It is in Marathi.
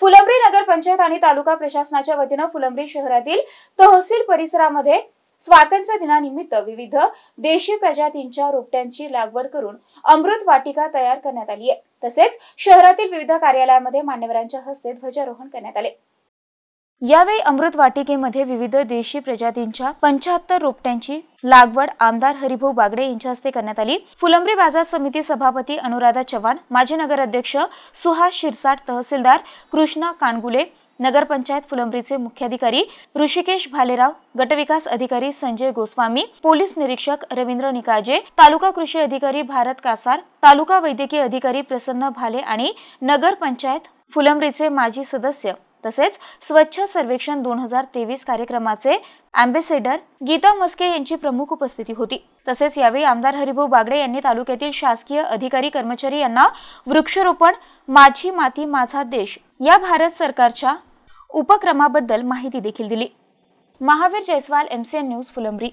फुलंब्री नगर पंचायत आणि तालुका प्रशासनाच्या वतीनं फुलंब्री शहरातील तहसील परिसरामध्ये स्वातंत्र्य दिनानिमित्त विविध देशी प्रजातींच्या रोपट्यांची लागवड करून अमृत वाटिका तयार करण्यात आली आहे तसेच शहरातील विविध कार्यालयामध्ये मान्यवरांच्या हस्ते ध्वजारोहण करण्यात आले यावेळी अमृत वाटिकेमध्ये विविध देशी प्रजातींच्या पंचाहत्तर रोपट्यांची लागवड आमदार हरिभाऊ बागडे यांच्या हस्ते करण्यात आली फुलंब्री बाजार समिती सभापती अनुराधा चव्हाण माजी नगर अध्यक्ष सुहास शिरसाट तहसीलदार कृष्णा कानगुले नगरपंचायत फुलंब्रीचे मुख्याधिकारी ऋषिकेश भालेराव गटविकास अधिकारी संजय गोस्वामी पोलीस निरीक्षक रवींद्र निकाजे तालुका कृषी अधिकारी भारत कासार तालुका वैद्यकीय अधिकारी प्रसन्न भाले आणि नगरपंचायत फुलंब्रीचे माजी सदस्य तसेच स्वच्छ सर्वेक्षण दोन हजार तेवीस कार्यक्रमाचे अँबेसेडर गीता मस्के यांची प्रमुख उपस्थिती होती तसेच यावेळी आमदार हरिभाऊ बागडे यांनी तालुक्यातील शासकीय अधिकारी कर्मचारी यांना वृक्षरोपण माझी माती माझा देश या भारत सरकारच्या उपक्रमाबद्दल माहिती देखील दिली महावीर जयस्वाल एमसीएन न्यूज फुलंब्री